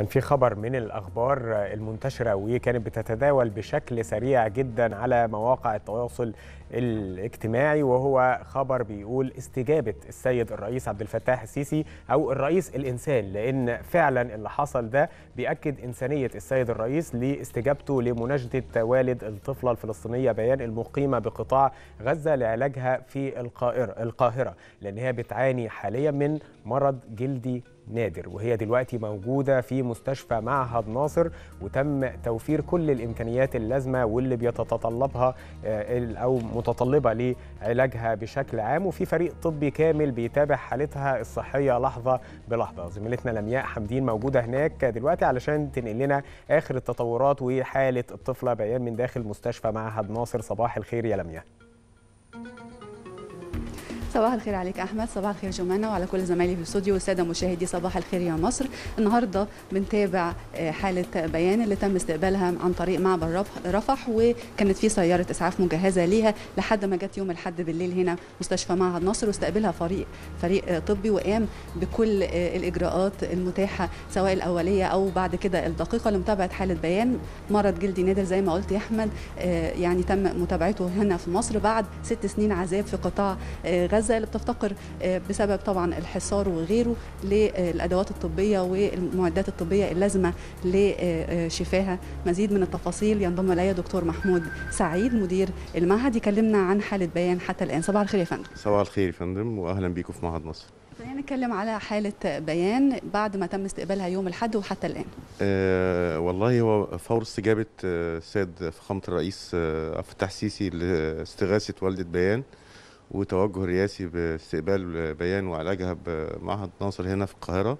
كان في خبر من الأخبار المنتشرة وكانت بتتداول بشكل سريع جدا على مواقع التواصل الاجتماعي وهو خبر بيقول استجابة السيد الرئيس عبد الفتاح السيسي أو الرئيس الإنسان لأن فعلا اللي حصل ده بيأكد إنسانية السيد الرئيس لاستجابته لمناشدة والد الطفلة الفلسطينية بيان المقيمة بقطاع غزة لعلاجها في القاهرة لأن هي بتعاني حاليا من مرض جلدي نادر وهي دلوقتي موجودة في مستشفى معهد ناصر وتم توفير كل الإمكانيات اللازمة واللي بيتطلبها آه، أو متطلبة لعلاجها بشكل عام وفي فريق طبي كامل بيتابع حالتها الصحية لحظة بلحظة زميلتنا لمياء حمدين موجودة هناك دلوقتي علشان تنقل لنا آخر التطورات وحالة الطفلة بيان من داخل مستشفى معهد ناصر صباح الخير يا لمياء صباح الخير عليك احمد صباح الخير جمانه وعلى كل زمايلي في الاستوديو والساده مشاهدي صباح الخير يا مصر النهارده بنتابع آه، حاله بيان اللي تم استقبالها عن طريق معبر رفح وكانت في سياره اسعاف مجهزه ليها لحد ما جت يوم الاحد بالليل هنا مستشفى معهد نصر واستقبلها فريق فريق آه، طبي وقام بكل آه، الاجراءات المتاحه سواء الاوليه او بعد كده الدقيقه لمتابعه حاله بيان مرض جلدي نادر زي ما قلت يا احمد يعني تم متابعته هنا في مصر بعد ست سنين عذاب في قطاع غزه غزة اللي بتفتقر آه، بسبب طبعا الحصار وغيره للأدوات الطبية والمعدات الطبية اللازمة لشفاها مزيد من التفاصيل ينضم إلي دكتور محمود سعيد مدير المعهد يكلمنا عن حالة بيان حتى الآن صباح الخير يا فندم صباح الخير يا فندم وأهلا بيكم في معهد مصر خلينا نتكلم على حالة بيان بعد ما تم استقبالها يوم الأحد وحتى الآن. آه والله هو فور استجابة السيد آه، فخامة الرئيس آه، عبد الفتاح السيسي لاستغاثة والدة بيان آه وتوجه رئاسي باستقبال بيان وعلاجها بمعهد ناصر هنا في القاهرة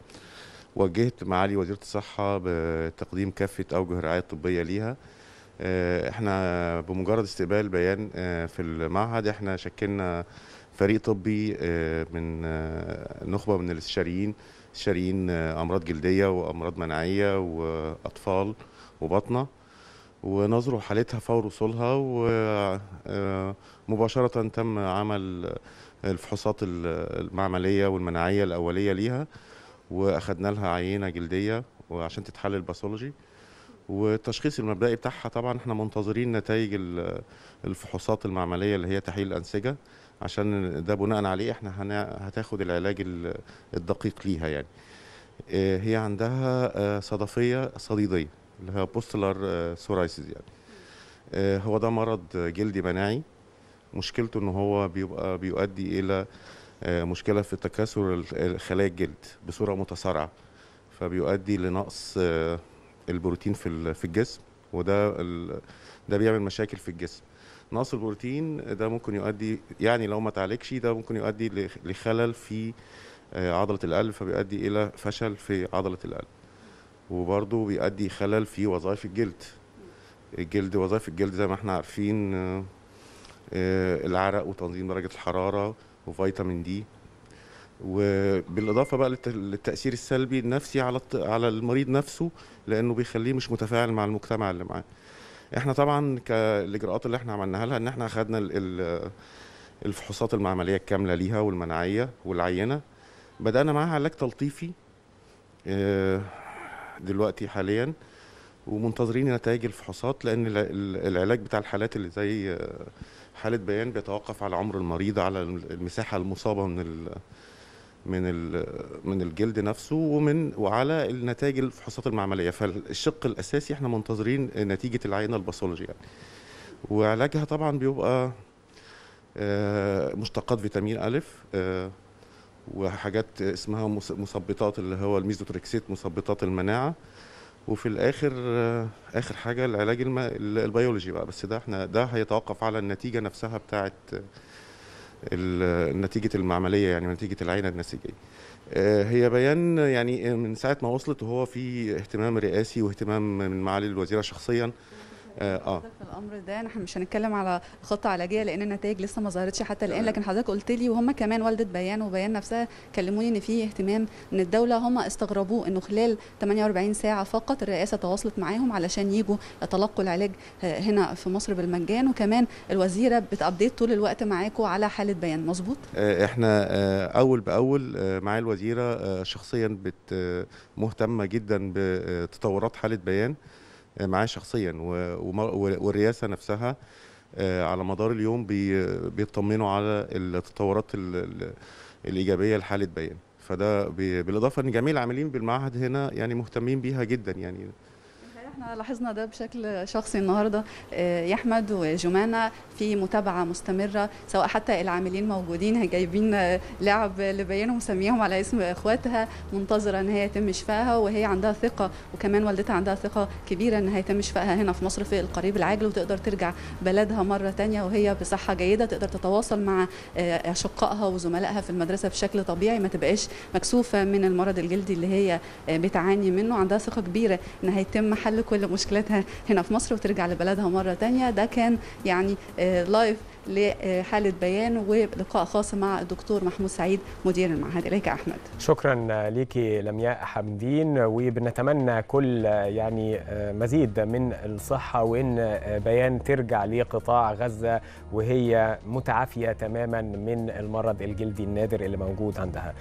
وجهت معالي وزيرة الصحة بتقديم كافة أوجه رعاية طبية ليها آه، احنا بمجرد استقبال بيان آه، في المعهد احنا شكلنا فريق طبي آه، من نخبة من الاستشاريين استشاريين أمراض جلدية وأمراض مناعية وأطفال وبطنة ونظروا حالتها فور وصولها ومباشرة آه، تم عمل الفحوصات المعملية والمناعية الأولية ليها وأخدنا لها عينة جلدية وعشان تتحلل باثولوجي والتشخيص المبدئي بتاعها طبعا احنا منتظرين نتائج الفحوصات المعمليه اللي هي تحليل الانسجه عشان ده بناء عليه احنا هتاخد العلاج الدقيق ليها يعني آه، هي عندها آه، صدفيه صديديه اللي هي بوستلر سورايسيز آه، يعني آه، هو ده مرض جلدي مناعي مشكلته ان هو بيبقى بيؤدي الى آه، مشكله في تكاثر خلايا الجلد بصوره متسارعه فبيؤدي لنقص البروتين في في الجسم وده ده بيعمل مشاكل في الجسم نقص البروتين ده ممكن يؤدي يعني لو ما تعالجش ده ممكن يؤدي لخلل في عضله القلب فبيؤدي الى فشل في عضله القلب وبرضه بيؤدي خلل في وظائف الجلد الجلد وظائف الجلد زي ما احنا عارفين آه، العرق وتنظيم درجة الحرارة وفيتامين دي وبالاضافه بقى للتاثير السلبي النفسي على على المريض نفسه لانه بيخليه مش متفاعل مع المجتمع اللي معاه احنا طبعا كالاجراءات اللي احنا عملناها لها ان احنا اخذنا الفحوصات المعمليه الكامله ليها والمناعيه والعينه بدانا معاها علاج تلطيفي آه، دلوقتي حاليا ومنتظرين نتائج الفحوصات لان العلاج بتاع الحالات اللي زي آه، حاله بيان بيتوقف على عمر المريض على المساحه المصابه من الـ من الـ من الجلد نفسه ومن وعلى النتائج الفحوصات المعمليه فالشق الاساسي احنا منتظرين نتيجه العينه الباثولوجي يعني وعلاجها طبعا بيبقى آه، مشتقات فيتامين الف آه، وحاجات اسمها مثبطات اللي هو الميزوتريكسيت مثبطات المناعه وفي الاخر اخر حاجه العلاج الم... البيولوجي بقى بس ده احنا ده هيتوقف على النتيجه نفسها بتاعه نتيجه المعمليه يعني نتيجه العينه النسيجيه آه، هي بيان يعني من ساعه ما وصلت وهو في اهتمام رئاسي واهتمام من معالي الوزيره شخصيا اه, آه. في الامر ده احنا مش هنتكلم على خطه علاجيه لان النتائج لسه ما ظهرتش حتى الان آه. لكن حضرتك قلت لي وهم كمان والده بيان وبيان نفسها كلموني ان في اهتمام من الدوله هم استغربوه انه خلال 48 ساعه فقط الرئاسه تواصلت معاهم علشان يجوا يتلقوا العلاج آه، هنا في مصر بالمجان وكمان الوزيره بتابديت طول الوقت معاكم على حاله بيان مظبوط احنا اول باول مع الوزيره شخصيا مهتمه جدا بتطورات حاله بيان معاه شخصيا والرئاسه نفسها آه، على مدار اليوم بيطمنوا على التطورات الايجابيه لحاله بيان فده بالاضافه ان جميع العاملين بالمعهد هنا يعني مهتمين بيها جدا يعني احنا لاحظنا ده بشكل شخصي النهارده آه، يا احمد وجمانه في متابعه مستمره سواء حتى العاملين موجودين جايبين آه، لعب لبينهم مسميهم على اسم اخواتها منتظره ان هي يتم شفائها وهي عندها ثقه وكمان والدتها عندها ثقه كبيره ان هي يتم شفائها هنا في مصر في القريب العاجل وتقدر ترجع بلدها مره ثانيه وهي بصحه جيده تقدر تتواصل مع آه، اشقائها وزملائها في المدرسه بشكل طبيعي ما تبقاش مكسوفه من المرض الجلدي اللي هي بتعاني منه عندها ثقه كبيره ان هيتم حل كل مشكلاتها هنا في مصر وترجع لبلدها مره ثانيه ده كان يعني لايف آه، لحاله بيان ولقاء خاص مع الدكتور محمود سعيد مدير المعهد اليك احمد شكرا ليكي لمياء حمدين وبنتمنى كل يعني آه، مزيد من الصحه وان آه، بيان ترجع لقطاع غزه وهي متعافيه تماما من المرض الجلدي النادر اللي موجود عندها